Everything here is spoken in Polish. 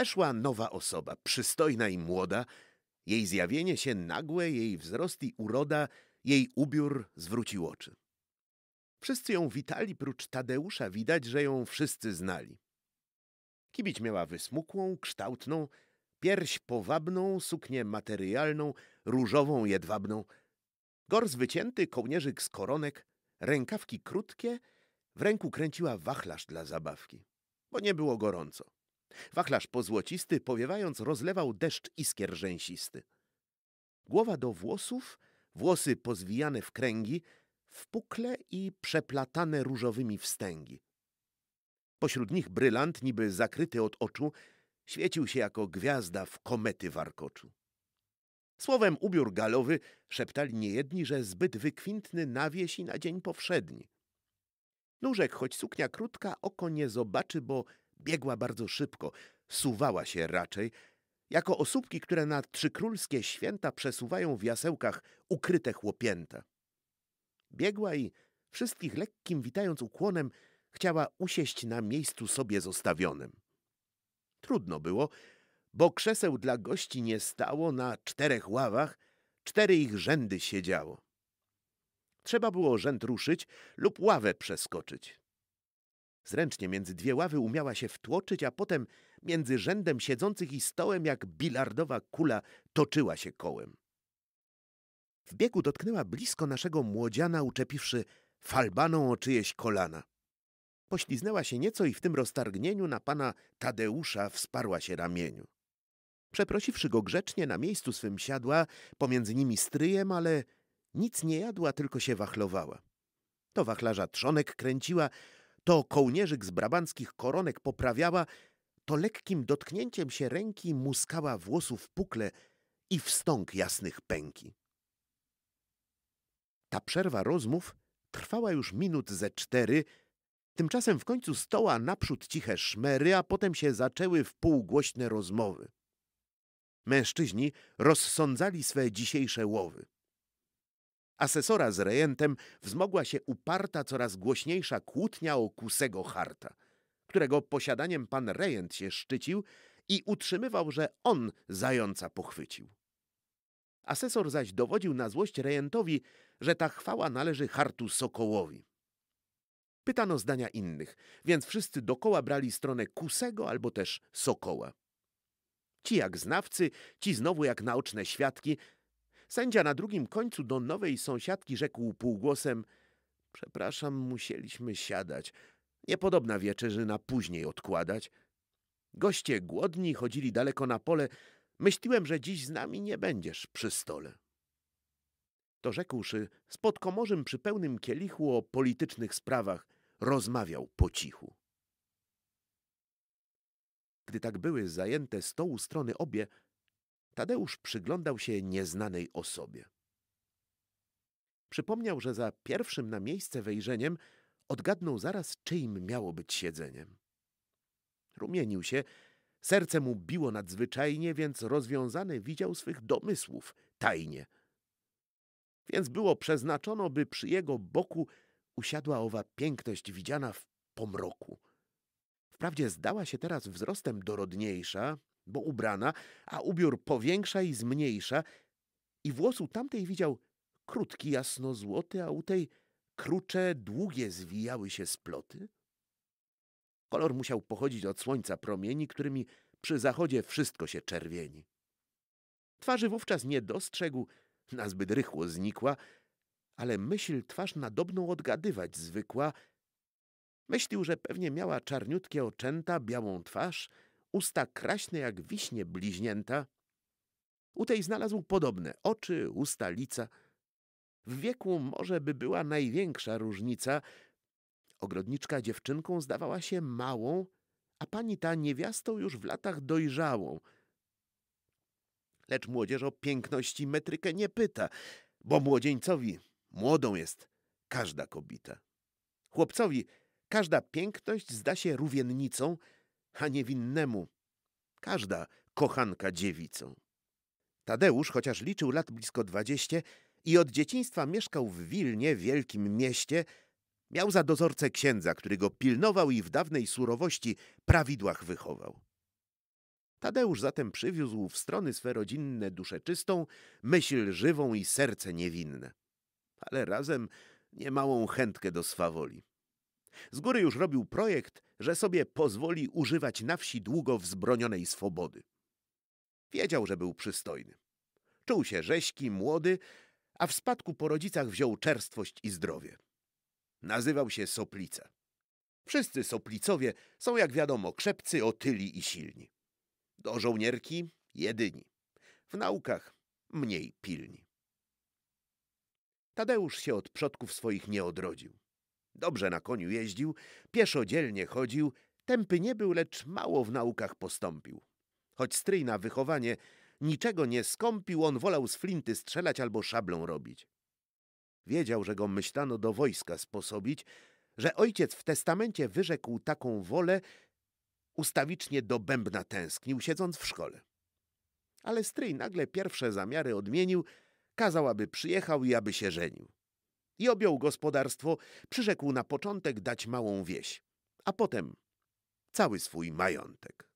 Weszła nowa osoba, przystojna i młoda. Jej zjawienie się nagłe, jej wzrost i uroda, jej ubiór zwrócił oczy. Wszyscy ją witali, prócz Tadeusza widać, że ją wszyscy znali. Kibić miała wysmukłą, kształtną, pierś powabną, suknię materialną, różową, jedwabną. Gors wycięty, kołnierzyk z koronek, rękawki krótkie, w ręku kręciła wachlarz dla zabawki, bo nie było gorąco. Wachlarz pozłocisty, powiewając, rozlewał deszcz iskier rzęsisty. Głowa do włosów, włosy pozwijane w kręgi, wpukle i przeplatane różowymi wstęgi. Pośród nich brylant, niby zakryty od oczu, świecił się jako gwiazda w komety warkoczu. Słowem ubiór galowy szeptali niejedni, że zbyt wykwintny na wieś i na dzień powszedni. Nóżek, choć suknia krótka, oko nie zobaczy, bo biegła bardzo szybko, suwała się raczej, jako osóbki, które na trzykrólskie święta przesuwają w jasełkach ukryte chłopięta. Biegła i wszystkich lekkim witając ukłonem, chciała usieść na miejscu sobie zostawionym. Trudno było, bo krzeseł dla gości nie stało na czterech ławach, cztery ich rzędy siedziało. Trzeba było rzęd ruszyć lub ławę przeskoczyć. Zręcznie między dwie ławy umiała się wtłoczyć, a potem między rzędem siedzących i stołem jak bilardowa kula toczyła się kołem. W biegu dotknęła blisko naszego młodziana, uczepiwszy falbaną o czyjeś kolana. Pośliznęła się nieco i w tym roztargnieniu na pana Tadeusza wsparła się ramieniu. Przeprosiwszy go grzecznie, na miejscu swym siadła, pomiędzy nimi stryjem, ale nic nie jadła, tylko się wachlowała. To wachlarza trzonek kręciła, to kołnierzyk z brabanckich koronek poprawiała, to lekkim dotknięciem się ręki muskała włosów pukle i wstąg jasnych pęki. Ta przerwa rozmów trwała już minut ze cztery, tymczasem w końcu stoła naprzód ciche szmery, a potem się zaczęły wpółgłośne rozmowy. Mężczyźni rozsądzali swe dzisiejsze łowy asesora z rejentem wzmogła się uparta, coraz głośniejsza kłótnia o kusego harta, którego posiadaniem pan rejent się szczycił i utrzymywał, że on zająca pochwycił. Asesor zaś dowodził na złość rejentowi, że ta chwała należy hartu Sokołowi. Pytano zdania innych, więc wszyscy dokoła brali stronę kusego albo też sokoła. Ci jak znawcy, ci znowu jak naoczne świadki – Sędzia na drugim końcu do nowej sąsiadki rzekł półgłosem – przepraszam, musieliśmy siadać. Niepodobna wieczerzyna później odkładać. Goście głodni chodzili daleko na pole. Myśliłem, że dziś z nami nie będziesz przy stole. To rzekłszy, spod komorzym przy pełnym kielichu o politycznych sprawach rozmawiał po cichu. Gdy tak były zajęte stołu strony obie, Tadeusz przyglądał się nieznanej osobie. Przypomniał, że za pierwszym na miejsce wejrzeniem odgadnął zaraz, czyim miało być siedzeniem. Rumienił się, serce mu biło nadzwyczajnie, więc rozwiązany widział swych domysłów tajnie. Więc było przeznaczono, by przy jego boku usiadła owa piękność widziana w pomroku. Wprawdzie zdała się teraz wzrostem dorodniejsza, bo ubrana, a ubiór powiększa i zmniejsza, i włosu tamtej widział krótki, jasno złoty, a u tej krucze, długie zwijały się sploty. Kolor musiał pochodzić od słońca promieni, którymi przy zachodzie wszystko się czerwieni. Twarzy wówczas nie dostrzegł, nazbyt rychło znikła, ale myśl twarz nadobną odgadywać zwykła. Myślił, że pewnie miała czarniutkie oczęta, białą twarz – usta kraśne jak wiśnie bliźnięta. U tej znalazł podobne oczy, usta, lica. W wieku może by była największa różnica. Ogrodniczka dziewczynką zdawała się małą, a pani ta niewiastą już w latach dojrzałą. Lecz młodzież o piękności metrykę nie pyta, bo młodzieńcowi młodą jest każda kobieta. Chłopcowi każda piękność zda się rówiennicą, a niewinnemu każda kochanka dziewicą. Tadeusz, chociaż liczył lat blisko dwadzieścia i od dzieciństwa mieszkał w Wilnie, wielkim mieście, miał za dozorcę księdza, który go pilnował i w dawnej surowości prawidłach wychował. Tadeusz zatem przywiózł w strony swe rodzinne duszę czystą, myśl żywą i serce niewinne, ale razem niemałą chętkę do swawoli. Z góry już robił projekt, że sobie pozwoli używać na wsi długo wzbronionej swobody. Wiedział, że był przystojny. Czuł się rześki, młody, a w spadku po rodzicach wziął czerstwość i zdrowie. Nazywał się Soplica. Wszyscy Soplicowie są, jak wiadomo, krzepcy, otyli i silni. Do żołnierki jedyni. W naukach mniej pilni. Tadeusz się od przodków swoich nie odrodził. Dobrze na koniu jeździł, pieszodzielnie chodził, tępy nie był, lecz mało w naukach postąpił. Choć stryj na wychowanie niczego nie skąpił, on wolał z flinty strzelać albo szablą robić. Wiedział, że go myślano do wojska sposobić, że ojciec w testamencie wyrzekł taką wolę, ustawicznie do bębna tęsknił, siedząc w szkole. Ale stryj nagle pierwsze zamiary odmienił, kazał, aby przyjechał i aby się żenił i objął gospodarstwo, przyrzekł na początek dać małą wieś, a potem cały swój majątek.